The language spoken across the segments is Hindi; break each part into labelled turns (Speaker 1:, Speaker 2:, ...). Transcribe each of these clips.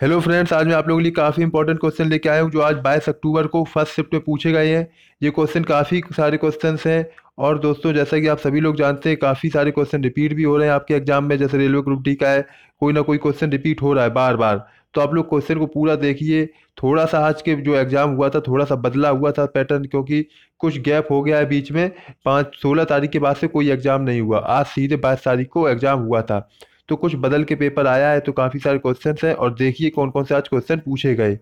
Speaker 1: हेलो फ्रेंड्स आज मैं आप लोगों के लिए काफ़ी इंपॉर्टेंट क्वेश्चन लेके आया हूँ जो आज बाईस अक्टूबर को फर्स्ट शिफ्ट में पूछे गए हैं ये क्वेश्चन काफ़ी सारे क्वेश्चन हैं और दोस्तों जैसा कि आप सभी लोग जानते हैं काफ़ी सारे क्वेश्चन रिपीट भी हो रहे हैं आपके एग्जाम में जैसे रेलवे ग्रुप डी का है कोई ना कोई क्वेश्चन रिपीट हो रहा है बार बार तो आप लोग क्वेश्चन को पूरा देखिए थोड़ा सा आज के जो एग्ज़ाम हुआ था थोड़ा सा बदला हुआ था पैटर्न क्योंकि कुछ गैप हो गया है बीच में पाँच सोलह तारीख के बाद से कोई एग्ज़ाम नहीं हुआ आज सीधे बाईस तारीख को एग्ज़ाम हुआ था तो कुछ बदल के पेपर आया है तो काफ़ी सारे क्वेश्चन हैं और देखिए कौन कौन से आज क्वेश्चन पूछे गए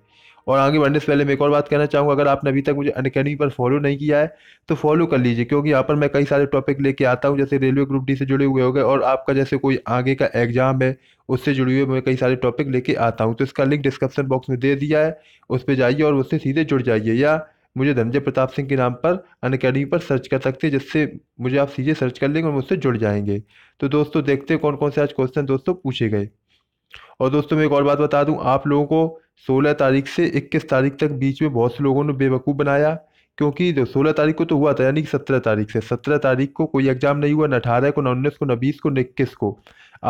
Speaker 1: और आगे बढ़ने से पहले मैं एक और बात कहना चाहूँगा अगर आपने अभी तक मुझे अनकेडमी पर फॉलो नहीं किया है तो फॉलो कर लीजिए क्योंकि यहाँ पर मैं कई सारे टॉपिक लेके आता हूँ जैसे रेलवे ग्रुप डी से जुड़े हुए हो गए और आपका जैसे कोई आगे का एग्जाम है उससे जुड़े हुए मैं कई सारे टॉपिक लेके आता हूँ तो इसका लिंक डिस्क्रिप्शन बॉक्स में दे दिया है उस पर जाइए और उससे सीधे जुड़ जाइए या मुझे धनंजय प्रताप सिंह के नाम पर अन अकेडमी पर सर्च कर सकते हैं जिससे मुझे आप सीधे सर्च कर लेंगे और मुझसे जुड़ जाएंगे तो दोस्तों देखते हैं कौन कौन से आज क्वेश्चन दोस्तों पूछे गए और दोस्तों मैं एक और बात बता दूं आप लोगों को 16 तारीख से 21 तारीख तक बीच में बहुत से लोगों ने बेवकूफ़ बनाया क्योंकि जो सोलह तारीख को तो हुआ था यानी कि सत्रह तारीख से सत्रह तारीख को कोई एग्जाम नहीं हुआ न अठारह को न उन्नीस को न बीस को न इक्कीस को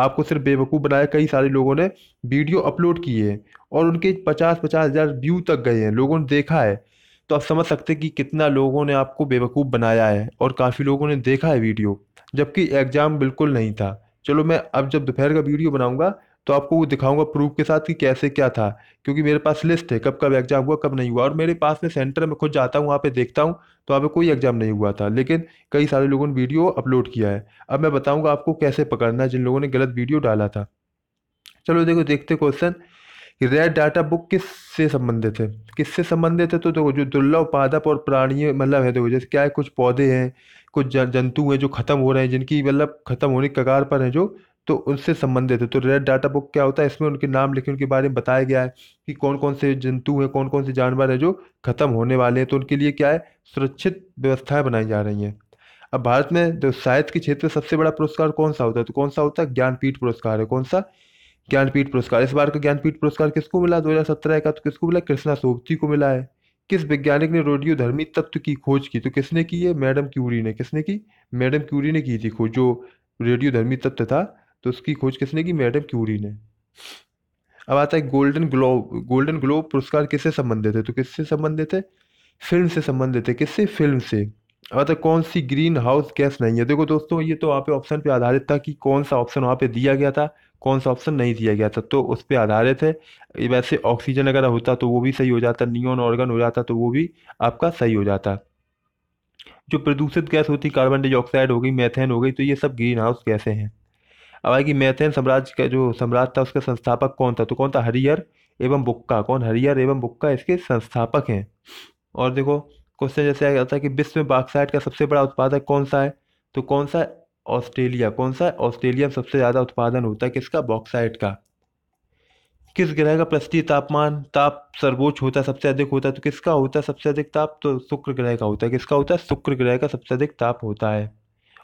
Speaker 1: आपको सिर्फ बेवकूफ़ बनाया कई सारे लोगों ने वीडियो अपलोड किए हैं और उनके पचास पचास हज़ार व्यू तक गए हैं लोगों ने देखा है तो आप समझ सकते हैं कि कितना लोगों ने आपको बेवकूफ़ बनाया है और काफ़ी लोगों ने देखा है वीडियो जबकि एग्ज़ाम बिल्कुल नहीं था चलो मैं अब जब दोपहर का वीडियो बनाऊंगा तो आपको वो दिखाऊंगा प्रूफ के साथ कि कैसे क्या था क्योंकि मेरे पास लिस्ट है कब कब एग्ज़ाम हुआ कब नहीं हुआ और मेरे पास में सेंटर में खुद जाता हूँ वहाँ पे देखता हूँ तो वहाँ पे कोई एग्ज़ाम नहीं हुआ था लेकिन कई सारे लोगों ने वीडियो अपलोड किया है अब मैं बताऊँगा आपको कैसे पकड़ना है जिन लोगों ने गलत वीडियो डाला था चलो देखो देखते क्वेश्चन रेड डाटा बुक किस से संबंधित है किससे संबंधित है तो देखो जो दुर्लभ पादप और प्राणी मतलब है देखो जैसे क्या है कुछ पौधे हैं कुछ जंतु हैं जो ख़त्म हो रहे हैं जिनकी मतलब ख़त्म होने के कगार पर हैं जो तो उनसे संबंधित है तो रेड डाटा बुक क्या होता है इसमें उनके नाम लिखे उनके बारे में बताया गया है कि कौन कौन से जंतु हैं कौन कौन से जानवर हैं जो ख़त्म होने वाले हैं तो उनके लिए क्या है सुरक्षित व्यवस्थाएं बनाई जा रही हैं अब भारत में जो साहित्य के क्षेत्र में सबसे बड़ा पुरस्कार कौन सा होता है तो कौन सा होता है ज्ञानपीठ पुरस्कार है कौन सा ज्ञानपीठ पुरस्कार इस बार का ज्ञानपीठ पुरस्कार किसको मिला दो का तो किसको मिला कृष्णा सोबती को मिला है किस वैज्ञानिक ने रेडियो धर्मी तत्व की खोज की तो किसने की है मैडम क्यूरी ने किसने की मैडम क्यूरी ने की थी खोज जो रेडियो धर्मी तत्व था तो उसकी खोज किसने की मैडम क्यूरी ने अब आता है गोल्डन ग्लोब गोल्डन ग्लोब पुरस्कार किससे संबंधित है तो किससे संबंधित है फिल्म से संबंधित है किससे फिल्म से अतः हाँ, तो कौन सी ग्रीन हाउस गैस नहीं है देखो दोस्तों ये तो वहाँ पे ऑप्शन पे आधारित था कि कौन सा ऑप्शन वहाँ पे दिया गया था कौन सा ऑप्शन नहीं दिया गया था तो उस पर आधारित है वैसे ऑक्सीजन अगर होता तो वो भी सही हो जाता नियोन ऑर्गन हो जाता तो वो भी आपका सही हो जाता जो प्रदूषित गैस होती कार्बन डाइऑक्साइड हो गई मैथेन हो गई तो ये सब ग्रीन हाउस गैसें हैं अब आएगी मैथेन साम्राज्य का जो साम्राज्य था उसका संस्थापक कौन था तो कौन था हरियर एवं बुक्का कौन हरियर एवं बुक्का इसके संस्थापक हैं और देखो क्वेश्चन जैसे आ जाता है कि विश्व में बाक्साइड का सबसे बड़ा उत्पादक कौन सा है तो कौन सा ऑस्ट्रेलिया कौन सा ऑस्ट्रेलिया में सबसे ज़्यादा उत्पादन होता है किसका बॉक्साइड का किस ग्रह का पृष्ठीय तापमान ताप सर्वोच्च होता है सबसे अधिक होता है तो किसका होता है सबसे अधिक ताप तो शुक्र ग्रह का होता है किसका होता है शुक्र ग्रह का सबसे अधिक ताप होता है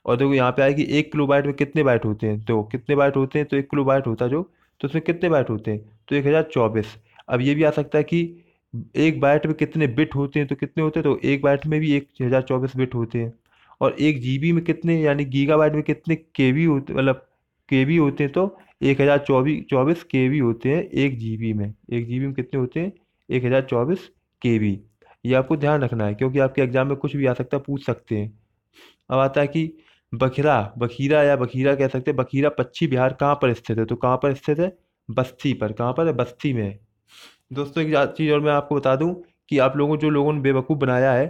Speaker 1: और देखो यहाँ पे आएगी एक किलो बाइट में कितने बाइट होते हैं तो कितने बाइट होते हैं तो एक किलो बाइट होता है जो तो उसमें कितने बाइट होते हैं तो एक हज़ार चौबीस अब ये भी आ सकता है कि एक बाइट में कितने बिट होते हैं तो कितने होते हैं तो एक बाइट में भी एक हज़ार चौबीस बिट होते हैं और एक जीबी में कितने यानी गीगाबाइट में कितने के वी होते मतलब के वी होते हैं तो एक हज़ार चौबीस चौबीस के होते हैं एक बी में एक बी में कितने होते हैं एक हज़ार चौबीस के ये आपको ध्यान रखना है क्योंकि आपके एग्ज़ाम में कुछ भी आ सकता है पूछ सकते हैं अब आता है कि बखीरा बखीरा या बखीरा कह सकते हैं बखीरा पक्षी बिहार कहाँ पर स्थित है तो कहाँ पर स्थित है बस्ती पर कहाँ पर है बस्ती में दोस्तों एक चीज़ और मैं आपको बता दूं कि आप लोगों जो लोगों ने बेवकूफ़ बनाया है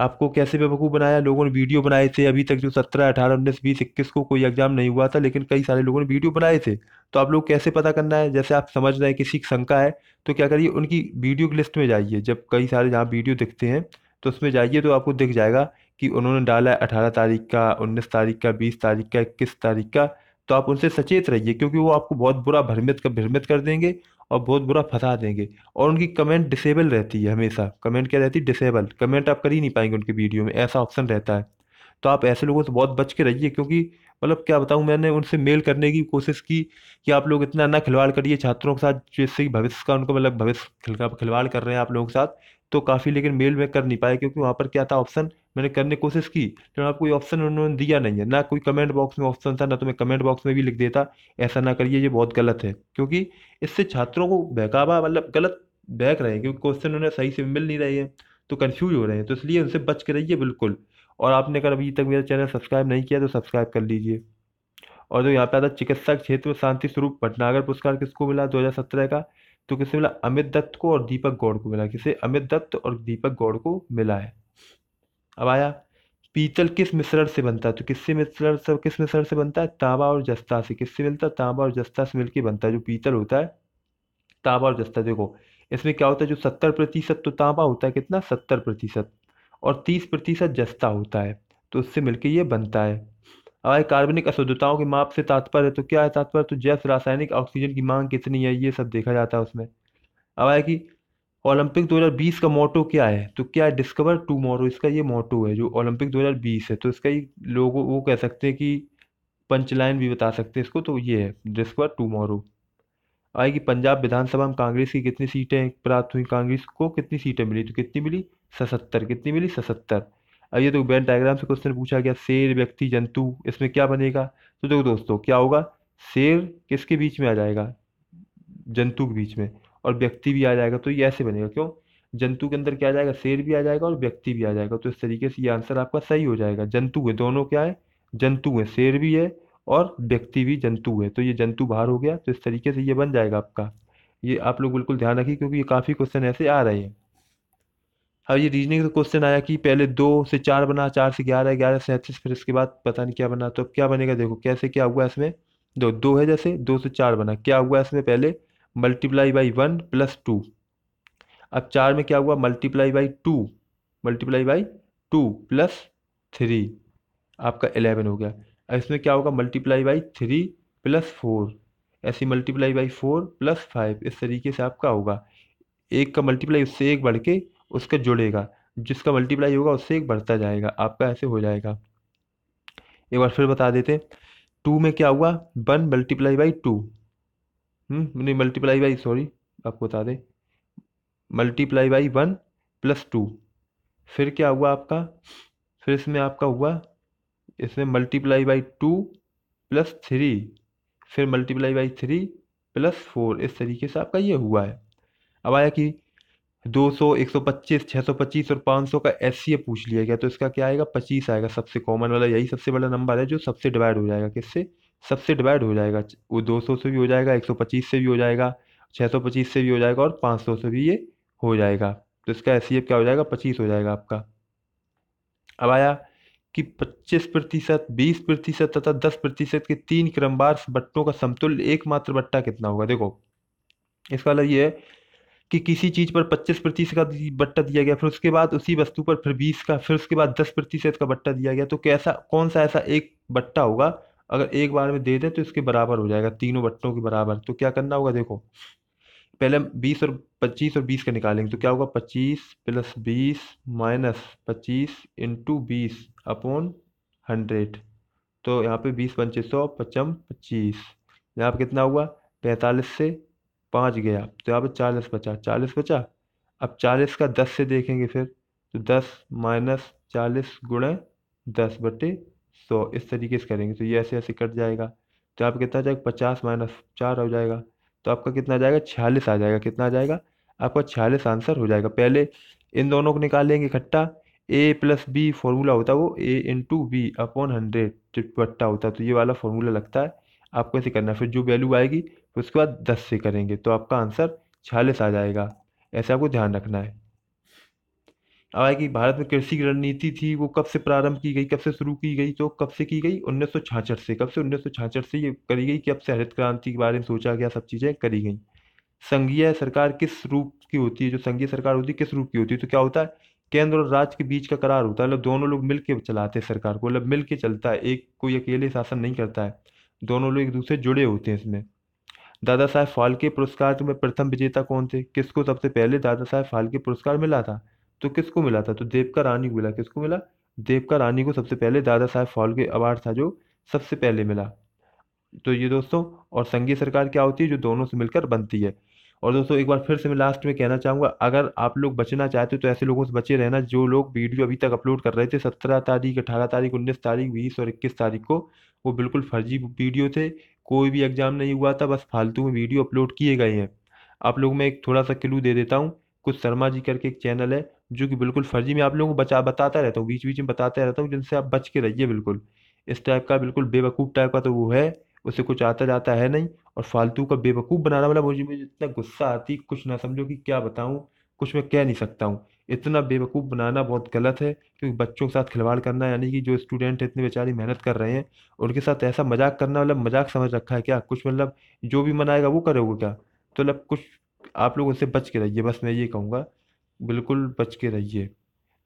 Speaker 1: आपको कैसे बेवकूफ़ बनाया लोगों ने वीडियो बनाए थे अभी तक जो सत्रह अठारह उन्नीस बीस इक्कीस को कोई एग्ज़ाम नहीं हुआ था लेकिन कई सारे लोगों ने वीडियो बनाए थे तो आप लोग कैसे पता करना है जैसे आप समझ रहे हैं किसी की शंका है तो क्या करिए उनकी वीडियो की लिस्ट में जाइए जब कई सारे जहाँ वीडियो दिखते हैं तो उसमें जाइए तो आपको दिख जाएगा कि उन्होंने डाला है अठारह तारीख का उन्नीस तारीख का बीस तारीख का इक्कीस तारीख का तो आप उनसे सचेत रहिए क्योंकि वो आपको बहुत बुरा भ्रमित कर भ्रमित कर देंगे और बहुत बुरा फंसा देंगे और उनकी कमेंट डिसेबल रहती है हमेशा कमेंट क्या रहती है डिसेबल कमेंट आप कर ही नहीं पाएंगे उनके वीडियो में ऐसा ऑप्शन रहता है तो आप ऐसे लोगों से बहुत बच के रहिए क्योंकि मतलब क्या बताऊँ मैंने उनसे मेल करने की कोशिश की कि आप लोग इतना ना खिलवाड़ करिए छात्रों के साथ जिससे कि भविष्य का उनको मतलब भविष्य खिलवाड़ कर रहे हैं आप लोगों के साथ तो काफ़ी लेकिन मेल में कर नहीं पाया क्योंकि वहाँ पर क्या था ऑप्शन मैंने करने की कोशिश की लेकिन आप कोई ऑप्शन उन्होंने दिया नहीं है ना कोई कमेंट बॉक्स में ऑप्शन था ना तो मैं कमेंट बॉक्स में भी लिख देता ऐसा ना करिए ये बहुत गलत है क्योंकि इससे छात्रों को बहकावा मतलब गलत बहक रहे हैं क्योंकि क्वेश्चन उन्हें सही से मिल नहीं रहे हैं तो कन्फ्यूज हो रहे हैं तो इसलिए उनसे बच के रहिए बिल्कुल और आपने अगर अभी तक मेरा चैनल सब्सक्राइब नहीं किया तो सब्सक्राइब कर लीजिए और जो यहाँ पे आता चिकित्सा क्षेत्र में शांति स्वरूप भटनागर पुरस्कार किसको मिला दो का तो किसे मिला अमित दत्त को और दीपक गौड़ को मिला किसे अमित दत्त और दीपक गौड़ को मिला है अब आया पीतल किस मिश्रण से बनता है तो किससे मिश्रण से किस मिश्रण से बनता है तांबा और जस्ता से किससे मिलता है तांबा और जस्ता से मिलकर बनता है जो पीतल होता है तांबा और जस्ता देखो इसमें क्या होता है जो सत्तर प्रतिशत तो तांबा होता है कितना सत्तर प्रतिशत और तीस प्रतिशत जस्ता होता है तो उससे मिलकर ये बनता है हमारे कार्बनिक अशुद्धताओं के माप से तात्पर्य तो क्या है तात्पर्य तो जैस रासायनिक ऑक्सीजन की मांग कितनी है ये सब देखा जाता है उसमें अब आया कि ओलंपिक 2020 का मोटो क्या है तो क्या है डिस्कवर टू मोरो इसका ये मोटो है जो ओलंपिक 2020 है तो इसका ही लोगों वो कह सकते हैं कि पंचलाइन भी बता सकते हैं इसको तो ये है डिस्कवर टू मोरो आएगी पंजाब विधानसभा में कांग्रेस की कितनी सीटें प्राप्त हुई कांग्रेस को कितनी सीटें मिली तो कितनी मिली सतहत्तर कितनी मिली सतहत्तर अब ये तो बैन डायग्राम से क्वेश्चन पूछा गया शेर व्यक्ति जंतु इसमें क्या बनेगा तो देखो दोस्तों क्या होगा शेर किसके बीच में आ जाएगा जंतु के बीच में और व्यक्ति भी आ जाएगा तो ये ऐसे बनेगा क्यों जंतु के अंदर क्या आ जाएगा शेर भी आ जाएगा और व्यक्ति भी आ जाएगा तो इस तरीके से ये आंसर आपका सही हो जाएगा जंतु है दोनों क्या है जंतु है शेर भी है और व्यक्ति भी जंतु है तो ये जंतु बाहर हो गया तो इस तरीके से ये बन जाएगा आपका ये आप लोग बिल्कुल ध्यान रखिए क्योंकि ये काफ़ी क्वेश्चन ऐसे आ रहे हैं अब ये रीजनिंग का क्वेश्चन आया कि पहले दो से चार बना चार से ग्यारह ग्यारह से सैंतीस फिर इसके बाद पता नहीं क्या बना तो क्या बनेगा देखो कैसे क्या हुआ इसमें दो दो है जैसे दो से चार बना क्या हुआ इसमें पहले multiply by one plus two अब चार में क्या हुआ multiply by two multiply by two plus three आपका एलेवन हो गया इसमें क्या होगा multiply by three plus four ऐसी multiply by four plus five इस तरीके से आपका होगा एक का मल्टीप्लाई उससे एक बढ़ के उसका जुड़ेगा जिसका मल्टीप्लाई होगा उससे एक बढ़ता जाएगा आपका ऐसे हो जाएगा एक बार फिर बता देते टू में क्या हुआ वन मल्टीप्लाई बाई टू नहीं मल्टीप्लाई बाई सॉरी आपको बता दें multiply by one plus two फिर क्या हुआ आपका फिर इसमें आपका हुआ इसमें multiply by two plus three फिर multiply by three plus four इस तरीके से आपका ये हुआ है अब आया कि 200, 125, 625 और 500 का एस पूछ लिया गया तो इसका क्या आएगा 25 आएगा सबसे कॉमन वाला यही सबसे बड़ा नंबर है जो सबसे डिवाइड हो जाएगा किससे सबसे डिवाइड हो जाएगा वो 200 से भी हो जाएगा 125 से भी हो जाएगा 625 से भी हो जाएगा और 500 से भी ये हो जाएगा तो इसका एस क्या हो जाएगा पच्चीस हो जाएगा आपका अब आया कि 25 प्रतिशत बीस प्रतिशत तथा 10 प्रतिशत के तीन क्रमवार बट्टों का समतुल्य एकमात्र बट्टा कितना होगा देखो इसका अलग मतलब ये है कि किसी चीज़ पर 25 प्रतिशत का बट्टा दिया गया फिर उसके बाद उसी वस्तु पर फिर 20 का फिर उसके बाद 10 प्रतिशत का बट्टा दिया गया तो कैसा कौन सा ऐसा एक बट्टा होगा अगर एक बार में दे दें तो इसके बराबर हो जाएगा तीनों बट्टों के बराबर तो क्या करना होगा देखो पहले हम बीस और पच्चीस और बीस का निकालेंगे तो क्या होगा पच्चीस प्लस बीस माइनस पच्चीस इंटू बीस अपॉन हंड्रेड तो यहाँ पे बीस पंचे सौ पचम पच्चीस यहाँ पे कितना हुआ पैंतालीस से पाँच गया तो यहाँ पे चालीस बचा चालीस बचा अब चालीस का दस से देखेंगे फिर तो दस माइनस चालीस गुणे दस बटे सौ इस तरीके से करेंगे तो ये ऐसे ऐसे कट जाएगा तो यहाँ पे कितना जाएगा पचास माइनस चार हो जाएगा तो आपका कितना आ जाएगा छियालीस आ जाएगा कितना आ जाएगा आपका छियालीस आंसर हो जाएगा पहले इन दोनों को निकाल लेंगे इकट्ठा ए प्लस बी फॉर्मूला होता है वो A into B upon hundred चिटपट्टा होता है तो ये वाला फॉर्मूला लगता है आपको ऐसे करना है फिर जो वैल्यू आएगी फिर उसके बाद दस से करेंगे तो आपका आंसर छियालीस आ जाएगा ऐसे आपको ध्यान रखना है आया कि भारत में कृषि की रणनीति थी वो कब से प्रारंभ की गई कब से शुरू की गई तो कब से की गई उन्नीस से कब से उन्नीस से ये करी गई कि अब से हरित क्रांति के बारे में सोचा गया सब चीज़ें करी गई संघीय सरकार किस रूप की होती है जो संघीय सरकार होती है किस रूप की होती है तो क्या होता है केंद्र और राज्य के बीच का करार होता है मतलब दोनों लोग मिल के चलाते हैं सरकार को मतलब मिल के चलता है एक कोई अकेले शासन नहीं करता है दोनों लोग एक दूसरे जुड़े होते हैं इसमें दादा साहेब फाल्के पुरस्कार में प्रथम विजेता कौन थे किसको सबसे पहले दादा साहेब फाल्के पुरस्कार मिला था तो किसको मिला था तो देवका रानी को मिला किसको मिला देवका रानी को सबसे पहले दादा साहेब फाल्के अवार्ड था जो सबसे पहले मिला तो ये दोस्तों और संघीय सरकार क्या होती है जो दोनों से मिलकर बनती है और दोस्तों एक बार फिर से मैं लास्ट में कहना चाहूँगा अगर आप लोग बचना चाहते हो तो ऐसे लोगों से बचे रहना जो लोग वीडियो अभी तक अपलोड कर रहे थे सत्रह तारीख अठारह तारीख उन्नीस तारीख बीस और इक्कीस तारीख को वो बिल्कुल फर्जी वीडियो थे कोई भी एग्ज़ाम नहीं हुआ था बस फालतू में वीडियो अपलोड किए गए हैं आप लोग मैं एक थोड़ा सा क्लू दे देता हूँ कुछ शर्मा जी करके एक चैनल है जो कि बिल्कुल फर्जी में आप लोगों को बचा बताता रहता हूँ बीच बीच में बताता रहता हूँ जिनसे आप बच के रहिए बिल्कुल इस टाइप का बिल्कुल बेवकूफ़ टाइप का तो वो है उसे कुछ आता जाता है नहीं और फालतू का बेवकूफ़ बनाना वाला मुझे मुझे इतना गुस्सा आती कुछ ना समझो कि क्या बताऊँ कुछ मैं कह नहीं सकता हूँ इतना बेवकूफ़ बनाना बहुत गलत है क्योंकि बच्चों के साथ खिलवाड़ करना यानी कि जो स्टूडेंट इतने बेचारी मेहनत कर रहे हैं उनके साथ ऐसा मजाक करना मतलब मजाक समझ रखा है क्या कुछ मतलब जो भी मनाएगा वो करोगे क्या तो मतलब कुछ आप लोग उनसे बच के रहिए बस मैं ये कहूँगा बिल्कुल बच के रहिए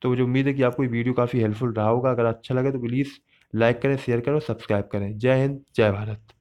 Speaker 1: तो मुझे उम्मीद है कि आपको ये वीडियो काफ़ी हेल्पफुल रहा होगा अगर अच्छा लगे तो प्लीज़ लाइक करें शेयर करें और सब्सक्राइब करें जय हिंद जय भारत